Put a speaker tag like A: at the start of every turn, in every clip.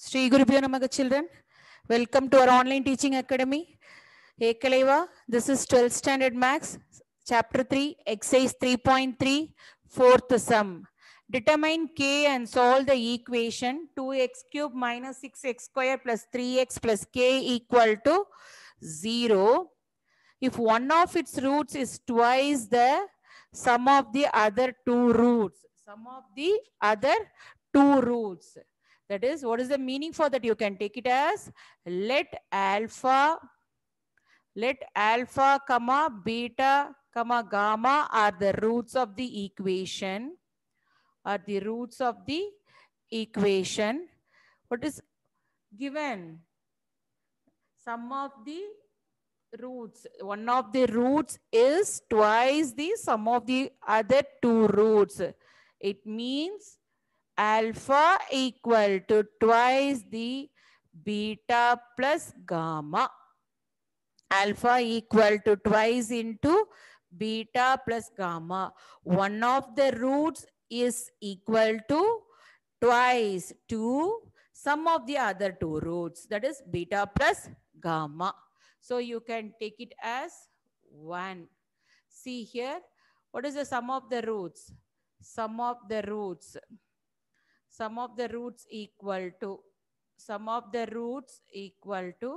A: Sri Gurubhyo Namaga children. Welcome to our online teaching academy. Ekaleva, this is 12th standard max, chapter 3, exercise 3.3, fourth sum. Determine k and solve the equation 2x cube minus 6x square plus 3x plus k equal to 0. If one of its roots is twice the sum of the other two roots, sum of the other two roots. That is, what is the meaning for that? You can take it as let alpha, let alpha, comma, beta, comma, gamma are the roots of the equation, are the roots of the equation. What is given? Some of the roots. One of the roots is twice the sum of the other two roots. It means alpha equal to twice the beta plus gamma. Alpha equal to twice into beta plus gamma. One of the roots is equal to twice to some of the other two roots that is beta plus gamma. So you can take it as 1. See here, what is the sum of the roots? Sum of the roots sum of the roots equal to sum of the roots equal to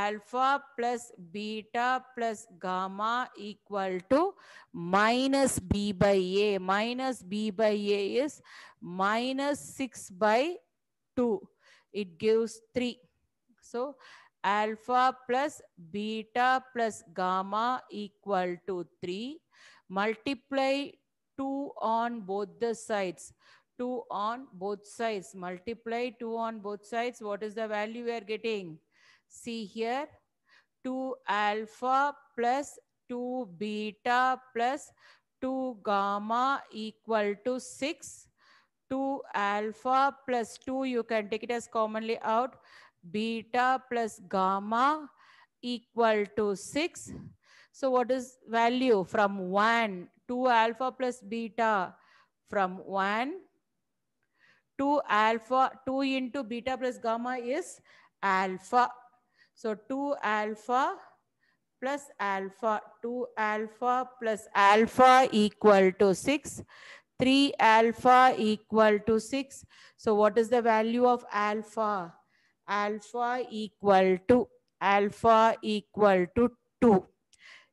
A: alpha plus beta plus gamma equal to minus b by a. Minus b by a is minus 6 by 2. It gives 3. So, alpha plus beta plus gamma equal to 3. Multiply 2 on both the sides. 2 on both sides. Multiply 2 on both sides. What is the value we are getting? See here, 2 alpha plus 2 beta plus 2 gamma equal to 6. 2 alpha plus 2, you can take it as commonly out, beta plus gamma equal to 6. So what is value from 1? 2 alpha plus beta from 1 2 alpha, 2 into beta plus gamma is alpha. So 2 alpha plus alpha, 2 alpha plus alpha equal to 6. 3 alpha equal to 6. So what is the value of alpha? Alpha equal to, alpha equal to 2.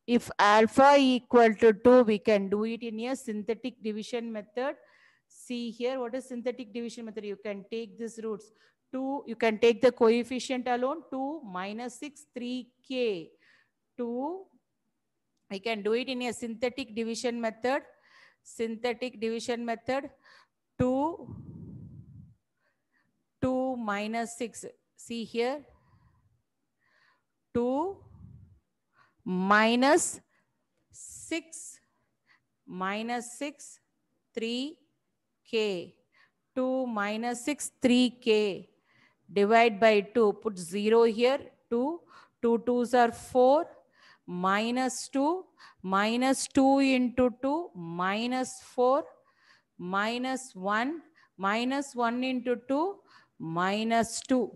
A: If alpha equal to 2, we can do it in a synthetic division method see here what is synthetic division method. You can take these roots. 2, you can take the coefficient alone. 2 minus 6, 3k. 2, I can do it in a synthetic division method. Synthetic division method. 2, 2 minus 6. See here. 2 minus 6 minus 6 3 k. 2 minus 6, 3k. Divide by 2. Put 0 here. 2. 2 2s are 4. Minus 2. Minus 2 into 2. Minus 4. Minus 1. Minus 1 into 2. Minus 2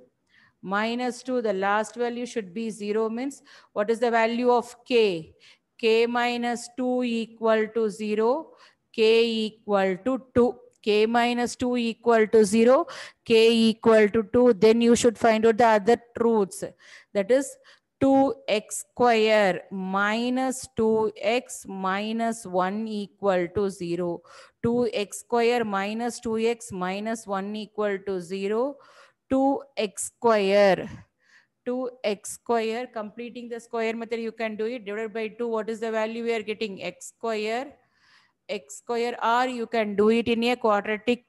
A: minus 2 the last value should be 0 means what is the value of k k minus 2 equal to 0 k equal to 2 k minus 2 equal to 0, k equal to 2, then you should find out the other roots. That is 2x square minus 2x minus 1 equal to 0. 2x square minus 2x minus 1 equal to 0. 2x square. 2x square, completing the square method, you can do it. Divided by 2, what is the value we are getting? x square x square r you can do it in a quadratic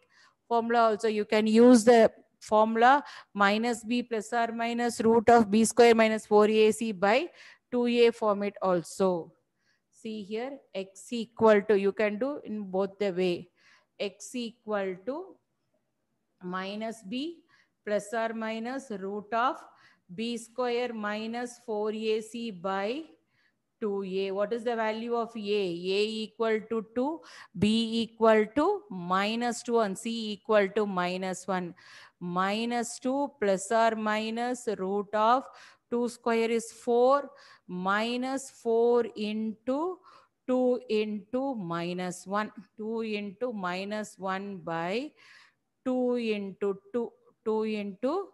A: formula also. You can use the formula minus b plus r minus root of b square minus 4ac by 2a form it also. See here x equal to, you can do in both the way. x equal to minus b plus or minus root of b square minus 4ac by to A. What is the value of A? A equal to 2, B equal to minus 2 and C equal to minus 1. Minus 2 plus or minus root of 2 square is 4 minus 4 into 2 into minus 1. 2 into minus 1 by 2 into 2. 2 into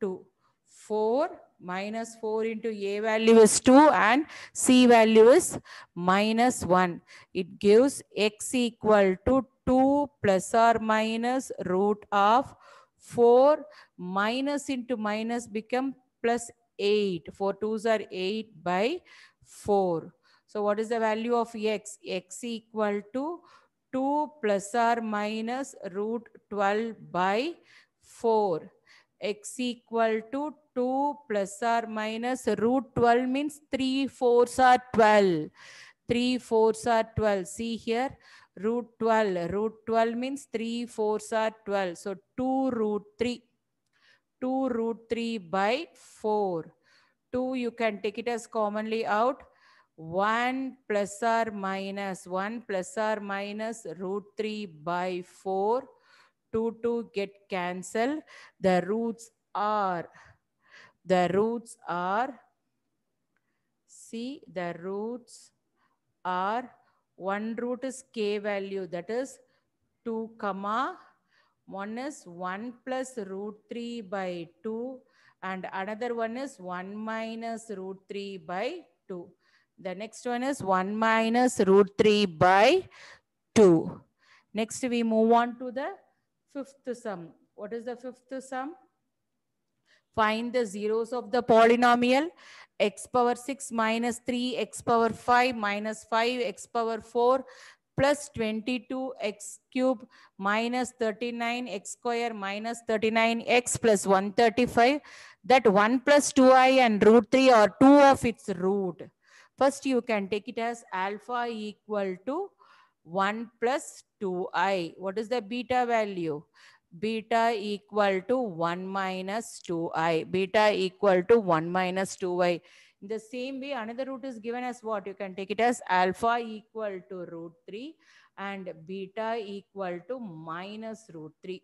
A: 2. 4 minus 4 into a value is 2 and c value is minus 1. It gives x equal to 2 plus or minus root of 4 minus into minus become plus 8. 4 2s are 8 by 4. So what is the value of x? x equal to 2 plus or minus root 12 by 4 x equal to 2 plus or minus root 12 means 3 fours are 12. 3 fours are 12. See here, root 12. Root 12 means 3 fours are 12. So 2 root 3. 2 root 3 by 4. 2 you can take it as commonly out. 1 plus or minus 1 plus or minus root 3 by 4 2, 2 get cancelled. The roots are, the roots are, see the roots are, one root is k value that is 2 comma, one is 1 plus root 3 by 2 and another one is 1 minus root 3 by 2. The next one is 1 minus root 3 by 2. Next, we move on to the fifth sum. What is the fifth sum? Find the zeros of the polynomial x power 6 minus 3, x power 5 minus 5, x power 4 plus 22 x cube minus 39 x square minus 39 x plus 135 that 1 plus 2i and root 3 or 2 of its root. First you can take it as alpha equal to 1 plus 2i. What is the beta value? Beta equal to 1 minus 2i. Beta equal to 1 minus 2i. In the same way, another root is given as what? You can take it as alpha equal to root 3 and beta equal to minus root 3.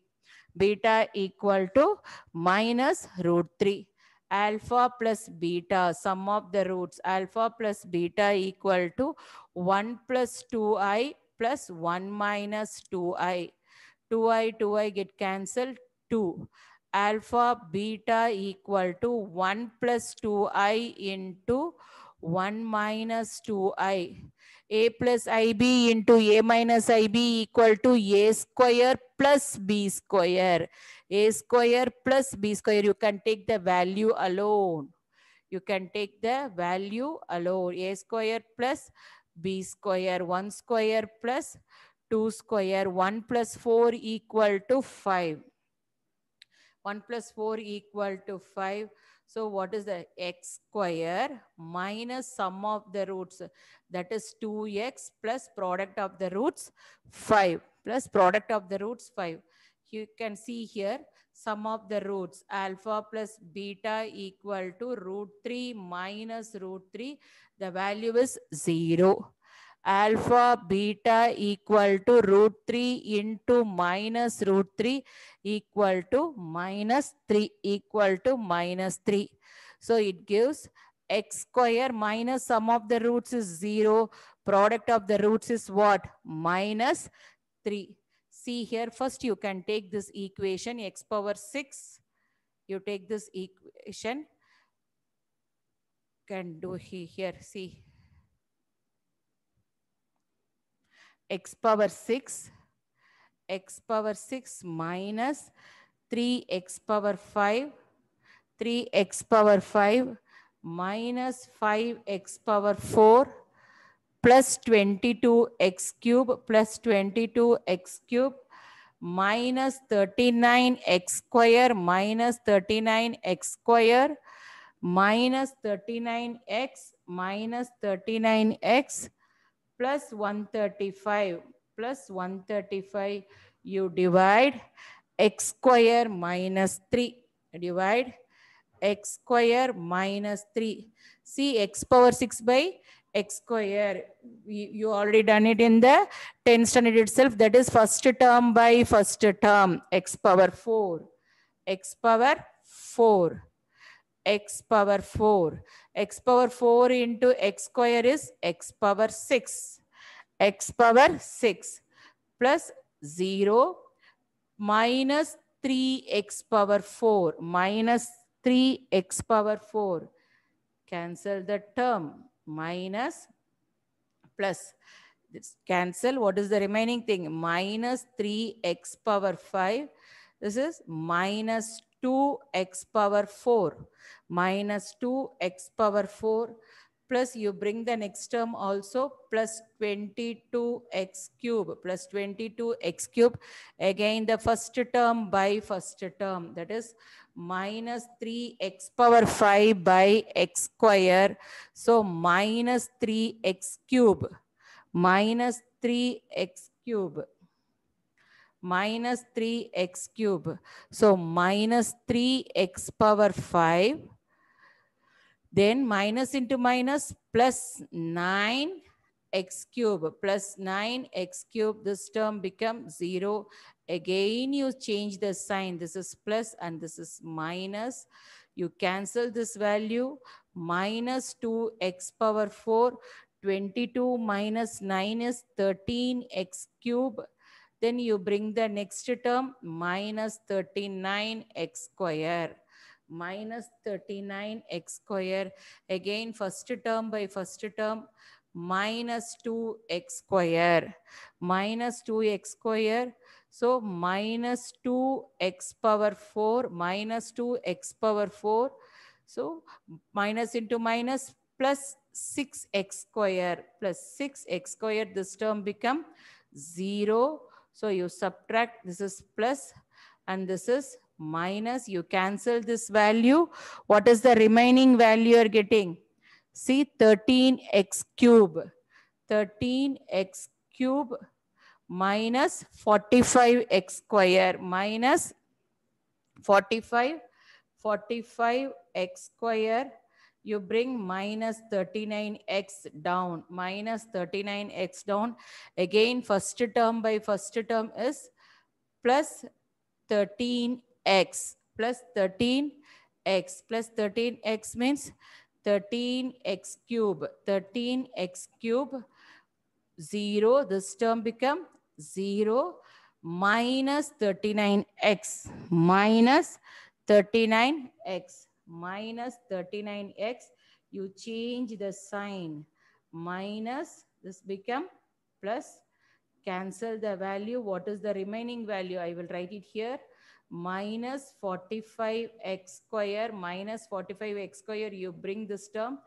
A: Beta equal to minus root 3 alpha plus beta, sum of the roots, alpha plus beta equal to 1 plus 2i plus 1 minus 2i. 2i, 2i get cancelled, 2. Alpha beta equal to 1 plus 2i into 1 minus 2i. a plus ib into a minus ib equal to a square plus b square. a square plus b square. You can take the value alone. You can take the value alone. a square plus b square 1 square plus 2 square 1 plus 4 equal to 5. 1 plus 4 equal to 5. So what is the x square minus sum of the roots? That is 2x plus product of the roots 5 plus product of the roots 5. You can see here sum of the roots alpha plus beta equal to root 3 minus root 3. The value is 0. Alpha beta equal to root 3 into minus root 3 equal to minus 3 equal to minus 3. So it gives x square minus sum of the roots is 0. Product of the roots is what? Minus 3 see here, first you can take this equation x power 6. You take this equation. Can do here, see. x power 6, x power 6 minus 3x power 5, 3x power 5 minus 5x power 4 plus 22x cube plus 22x cube minus 39x square minus 39x square minus 39x minus 39x plus 135 plus 135 you divide x square minus 3 divide x square minus 3 see x power 6 by x square. We, you already done it in the 10 standard itself. That is first term by first term, x power 4, x power 4, x power 4, x power 4 into x square is x power 6, x power 6 plus 0 minus 3x power 4 minus 3x power 4. Cancel the term minus plus this cancel what is the remaining thing minus 3x power 5 this is minus 2x power 4 minus 2x power 4 plus you bring the next term also plus 22x cube plus 22x cube again the first term by first term that is minus 3x power 5 by x square so minus 3x cube minus 3x cube minus 3x cube so minus 3x power 5 then minus into minus plus 9 x cube plus 9x cube. This term becomes 0. Again, you change the sign. This is plus and this is minus. You cancel this value. Minus 2x power 4. 22 minus 9 is 13x cube. Then you bring the next term minus 39x square minus 39x square. Again, first term by first term, minus 2x square. Minus 2x square. So minus 2x power 4, minus 2x power 4. So minus into minus plus 6x square plus 6x square. This term become 0. So you subtract, this is plus and this is minus you cancel this value what is the remaining value you're getting see 13x cube 13x cube minus 45x square minus 45 45x square you bring minus 39x down minus 39x down again first term by first term is plus 13 x plus 13x plus 13x means 13x cube 13x cube 0 this term become 0 minus 39x minus 39x minus 39x you change the sign minus this become plus cancel the value what is the remaining value i will write it here minus 45x square minus 45x square you bring this term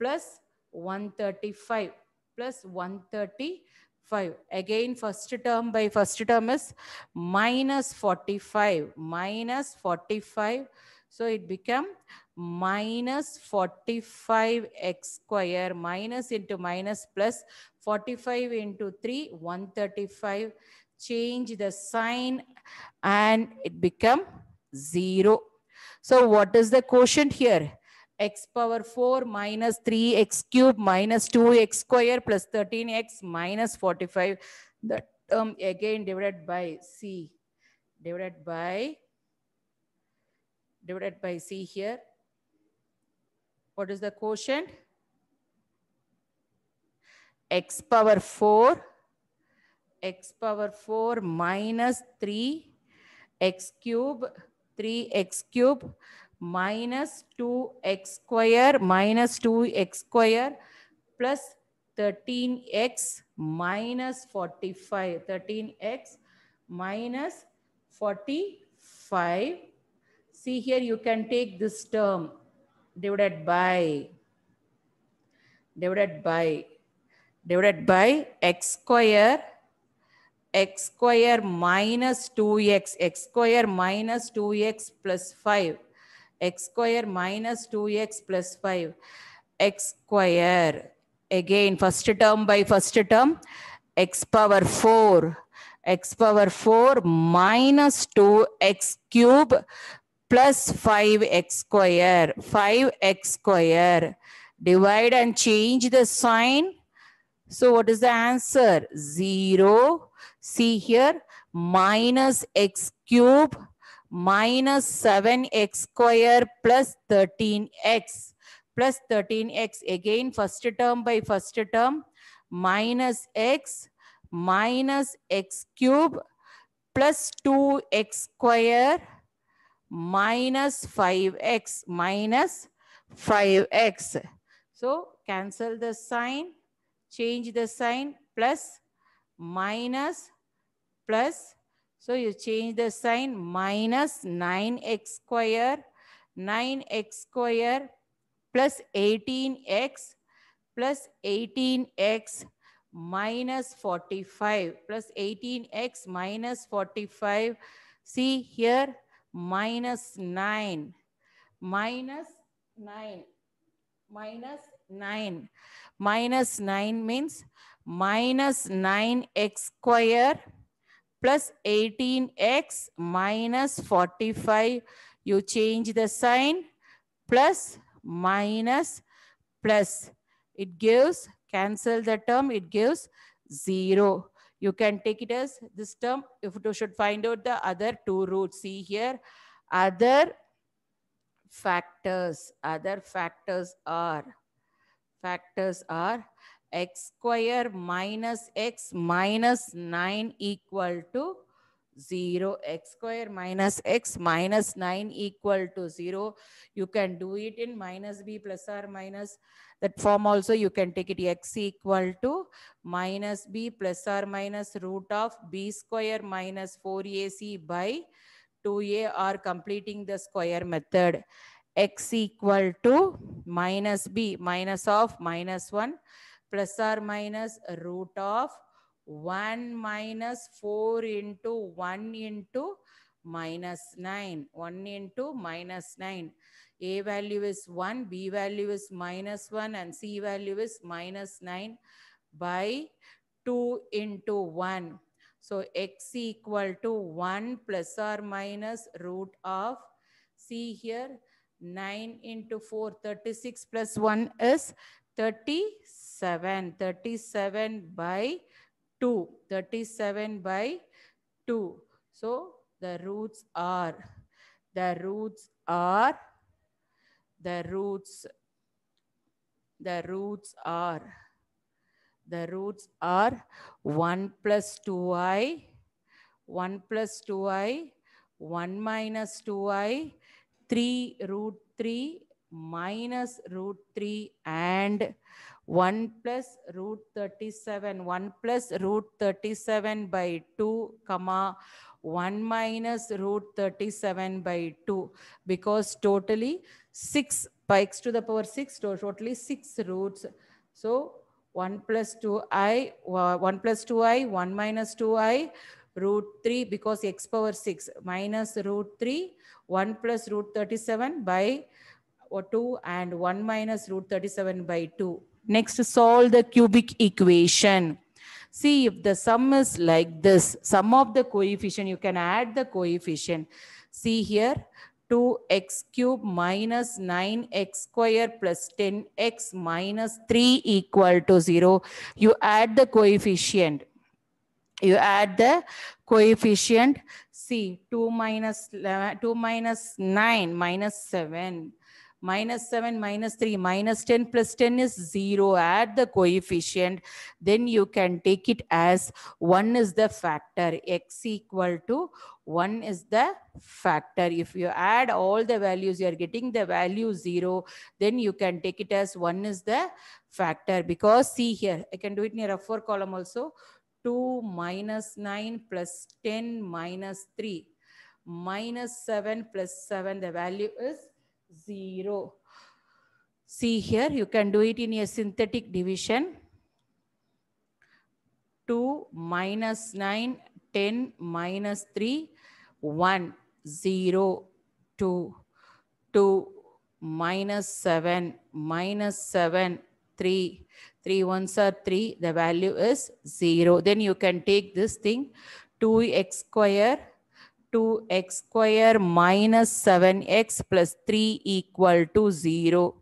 A: plus 135 plus 135 again first term by first term is minus 45 minus 45 so it become minus 45x square minus into minus plus 45 into 3 135 change the sign and it become 0. So what is the quotient here? x power 4 minus 3x cube minus 2x square plus 13x minus 45. The term again divided by c. Divided by, divided by c here. What is the quotient? x power 4 x power 4 minus 3 x cube 3x cube minus 2x square minus 2x square plus 13x minus 45 13x minus 45 see here you can take this term divided by divided by divided by x square x square minus 2x, x square minus 2x plus 5, x square minus 2x plus 5, x square, again first term by first term, x power 4, x power 4 minus 2x cube plus 5x square, 5x square, divide and change the sign, so what is the answer? 0 See here, minus x cube minus 7x square plus 13x plus 13x. Again, first term by first term, minus x minus x cube plus 2x square minus 5x minus 5x. So, cancel the sign, change the sign, plus minus plus, so you change the sign minus 9x square, 9x square plus 18x plus 18x minus 45 plus 18x minus 45. See here minus 9 minus 9 minus 9 minus 9 means minus 9x square plus 18x minus 45. You change the sign plus minus plus. It gives, cancel the term, it gives 0. You can take it as this term. If you should find out the other two roots, see here, other factors, other factors are, factors are x square minus x minus 9 equal to 0 x square minus x minus 9 equal to 0 you can do it in minus b plus or minus that form also you can take it x equal to minus b plus or minus root of b square minus 4ac by 2a or completing the square method x equal to minus b minus of minus 1 plus or minus root of 1 minus 4 into 1 into minus 9. 1 into minus 9. A value is 1, B value is minus 1 and C value is minus 9 by 2 into 1. So x equal to 1 plus or minus root of C here 9 into 4 36 plus 1 is 36. 7 37 by 2 37 by 2 so the roots are the roots are the roots the roots are the roots are 1 plus 2i 1 plus 2i 1 minus 2i 3 root 3 minus root 3 and 1 plus root 37, 1 plus root 37 by 2, comma, 1 minus root 37 by 2, because totally 6 pikes to the power 6, totally 6 roots. So 1 plus 2i, 1 plus 2i, 1 minus 2i, root 3 because x power 6 minus root 3, 1 plus root 37 by 2 and 1 minus root 37 by 2. Next, solve the cubic equation. See, if the sum is like this, sum of the coefficient, you can add the coefficient. See here, 2x cube minus 9x square plus 10x minus 3 equal to 0. You add the coefficient. You add the coefficient. See, 2 minus, 2 minus 9 minus 7 minus 7 minus 3 minus 10 plus 10 is 0 add the coefficient then you can take it as 1 is the factor x equal to 1 is the factor if you add all the values you are getting the value 0 then you can take it as 1 is the factor because see here I can do it near a 4 column also 2 minus 9 plus 10 minus 3 minus 7 plus 7 the value is 0. See here, you can do it in a synthetic division. 2 minus 9, 10 minus 3, 1, 0, 2, 2 minus 7, minus 7, 3, 3 ones are 3, the value is 0. Then you can take this thing 2x square 2x square minus 7x plus 3 equal to 0.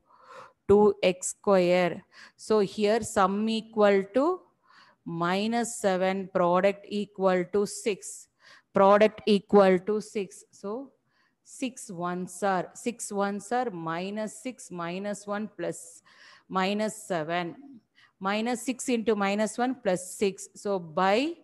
A: 2x square. So here sum equal to minus 7 product equal to 6. Product equal to 6. So 6 ones are 6 ones are minus 6 minus 1 plus minus 7. Minus 6 into minus 1 plus 6. So by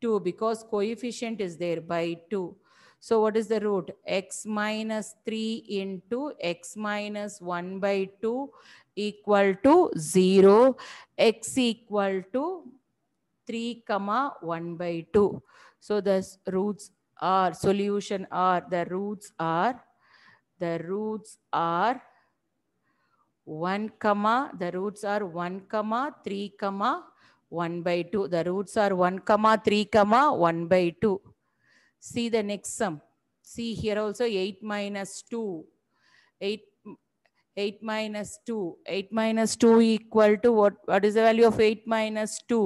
A: 2 because coefficient is there by 2. So what is the root? x minus 3 into x minus 1 by 2 equal to 0. x equal to 3 comma 1 by 2. So the roots are, solution are, the roots are, the roots are 1 comma, the roots are 1 comma, 3 comma, 1 by 2. The roots are 1 comma, 3 comma, 1 by 2. See the next sum. See here also 8 minus 2. 8, 8 minus 2. 8 minus 2 equal to what? What is the value of 8 minus 2?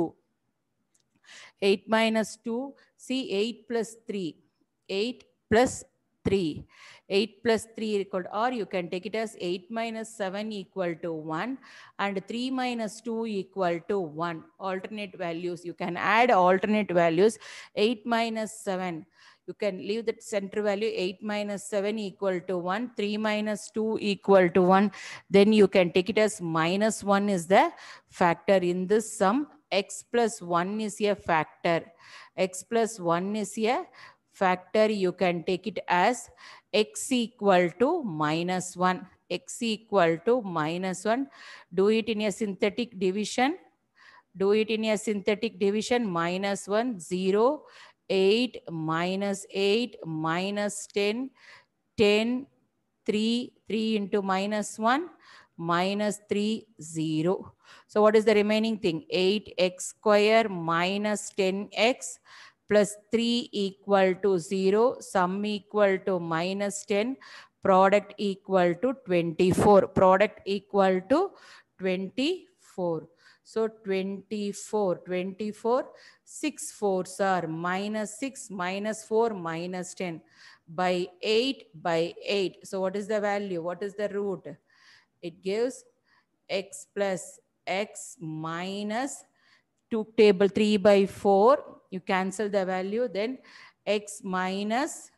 A: 8 minus 2. See 8 plus 3. 8 plus 3. 8 plus 3 equal to, or you can take it as 8 minus 7 equal to 1 and 3 minus 2 equal to 1. Alternate values, you can add alternate values. 8 minus 7, you can leave that center value 8 minus 7 equal to 1, 3 minus 2 equal to 1. Then you can take it as minus 1 is the factor in this sum. x plus 1 is a factor. x plus 1 is a factor, you can take it as x equal to minus 1. x equal to minus 1. Do it in a synthetic division. Do it in a synthetic division. Minus 1, 0, 8, minus 8, minus 10, 10, 3, 3 into minus 1, minus 3, 0. So what is the remaining thing? 8x square minus 10x plus 3 equal to 0, sum equal to minus 10, product equal to 24, product equal to 24. So 24, 24, 6 fours are minus 6, minus 4, minus 10 by 8 by 8. So what is the value? What is the root? It gives x plus x minus minus Took table 3 by 4, you cancel the value, then x minus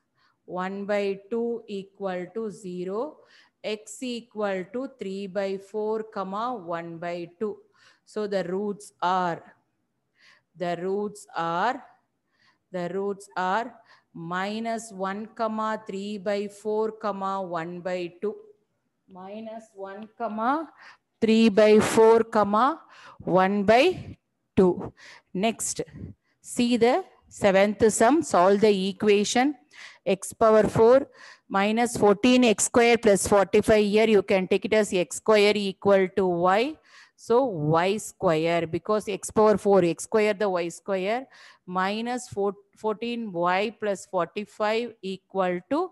A: 1 by 2 equal to 0, x equal to 3 by 4 comma 1 by 2. So the roots are, the roots are, the roots are minus 1 comma 3 by 4 comma 1 by 2 minus 1 comma 3 by 4 comma 1 by 2. Next, see the seventh sum, solve the equation x power 4 minus 14x square plus 45 here you can take it as x square equal to y. So y square because x power 4 x square the y square minus 14y plus 45 equal to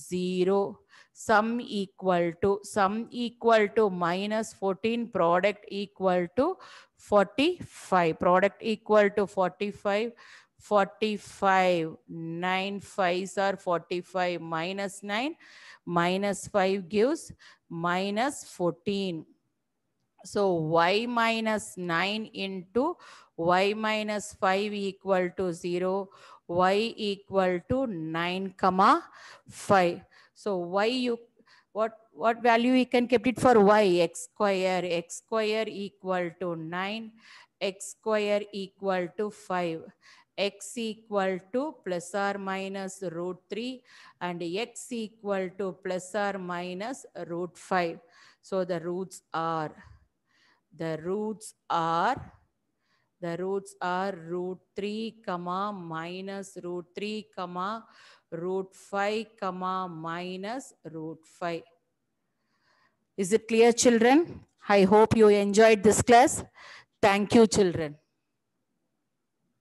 A: 0 sum equal to sum equal to minus 14 product equal to 45 product equal to 45 45 9 5s are 45 minus 9 minus 5 gives minus 14 so y minus 9 into y minus 5 equal to 0 y equal to 9 comma 5 so y you what what value we can kept it for y, x square, x square equal to 9, x square equal to 5 x equal to plus or minus root 3 and x equal to plus or minus root 5. So the roots are, the roots are, the roots are root 3 comma minus root 3 comma root 5 comma minus root 5. Is it clear, children? I hope you enjoyed this class. Thank you, children.